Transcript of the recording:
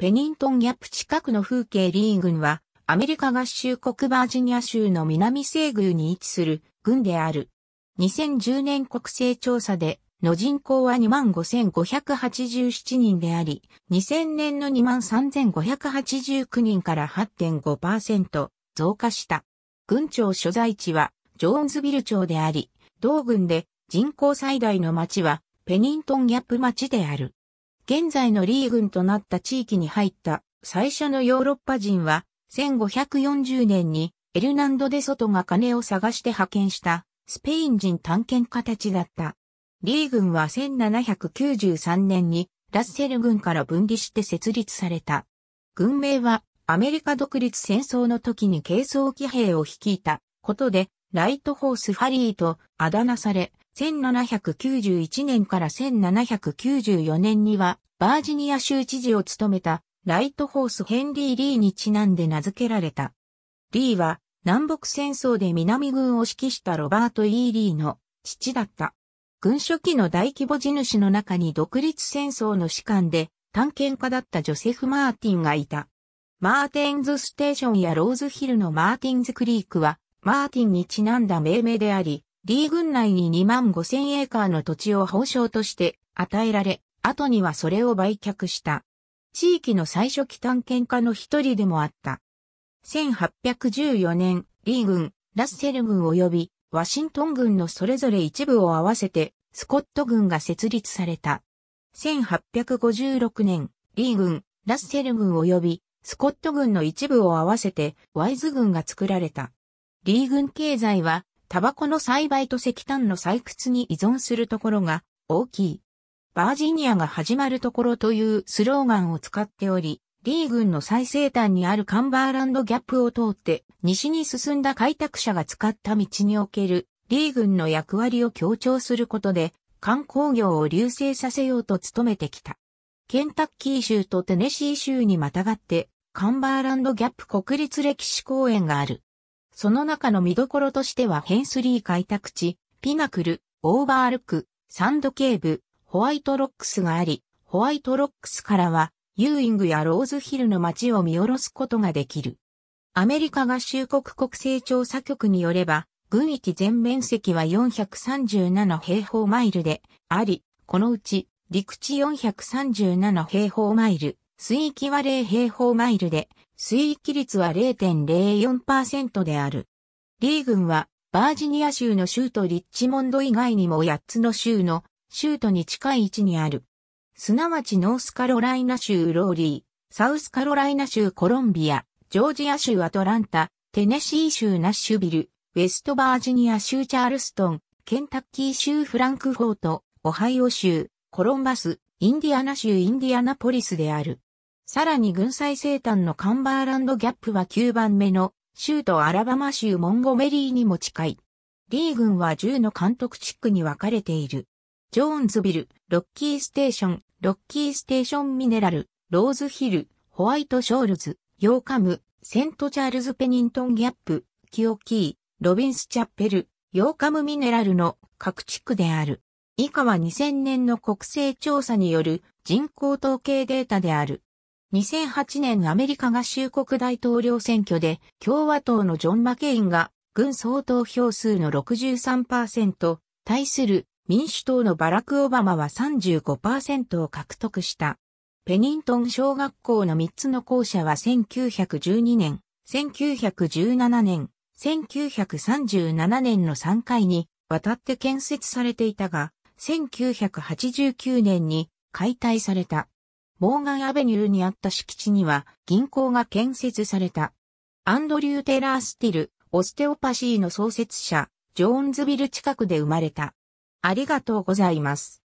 ペニントンギャップ近くの風景リーンは、アメリカ合衆国バージニア州の南西宮に位置する軍である。2010年国勢調査で、の人口は25,587人であり、2000年の23,589人から8.5%増加した。軍庁所在地はジョーンズビル町であり、同軍で人口最大の町はペニントンギャップ町である。現在のリー軍となった地域に入った最初のヨーロッパ人は、1540年にエルナンド・デ・ソトが金を探して派遣したスペイン人探検家たちだった。リー軍は1793年にラッセル軍から分離して設立された。軍名はアメリカ独立戦争の時に軽装機兵を率いたことでライトホースファリーとあだ名され、1791年から1794年には、バージニア州知事を務めた、ライトホースヘンリー・リーにちなんで名付けられた。リーは、南北戦争で南軍を指揮したロバート・イー・リーの父だった。軍書記の大規模地主の中に独立戦争の士官で探検家だったジョセフ・マーティンがいた。マーティンズ・ステーションやローズヒルのマーティンズ・クリークは、マーティンにちなんだ命名であり、D 軍内に2万5千エーカーの土地を報奨として与えられ、後にはそれを売却した。地域の最初期探検家の一人でもあった。1814年、リー軍、ラッセル軍及びワシントン軍のそれぞれ一部を合わせて、スコット軍が設立された。1856年、リー軍、ラッセル軍及びスコット軍の一部を合わせて、ワイズ軍が作られた。リー軍経済はタバコの栽培と石炭の採掘に依存するところが大きい。バージニアが始まるところというスローガンを使っており、リー軍の最西端にあるカンバーランドギャップを通って西に進んだ開拓者が使った道におけるリー軍の役割を強調することで観光業を流星させようと努めてきた。ケンタッキー州とテネシー州にまたがってカンバーランドギャップ国立歴史公園がある。その中の見どころとしてはヘンスリー開拓地、ピナクル、オーバールク、サンドケーブ、ホワイトロックスがあり、ホワイトロックスからは、ユーイングやローズヒルの街を見下ろすことができる。アメリカ合衆国国勢調査局によれば、軍域全面積は437平方マイルであり、このうち陸地437平方マイル、水域は0平方マイルで水域率は0.04%である。リー郡は、バージニア州の州都リッチモンド以外にも8つの州の州都に近い位置にある。すなわちノースカロライナ州ローリー、サウスカロライナ州コロンビア、ジョージア州アトランタ、テネシー州ナッシュビル、ウェストバージニア州チャールストン、ケンタッキー州フランクフォート、オハイオ州、コロンバス、インディアナ州インディアナポリスである。さらに軍最西端のカンバーランドギャップは9番目の州都アラバマ州モンゴメリーにも近い。リー軍は10の監督地区に分かれている。ジョーンズビル、ロッキーステーション、ロッキーステーションミネラル、ローズヒル、ホワイトショールズ、ヨーカム、セントチャールズペニントンギャップ、キオキー、ロビンスチャッペル、ヨーカムミネラルの各地区である。以下は2000年の国勢調査による人口統計データである。2008年アメリカ合衆国大統領選挙で共和党のジョン・マケインが軍総投票数の63%、対する民主党のバラク・オバマは35%を獲得した。ペニントン小学校の3つの校舎は1912年、1917年、1937年の3回に渡って建設されていたが、1989年に解体された。モーガンアベニューにあった敷地には銀行が建設された。アンドリュー・テラー・スティル、オステオパシーの創設者、ジョーンズビル近くで生まれた。ありがとうございます。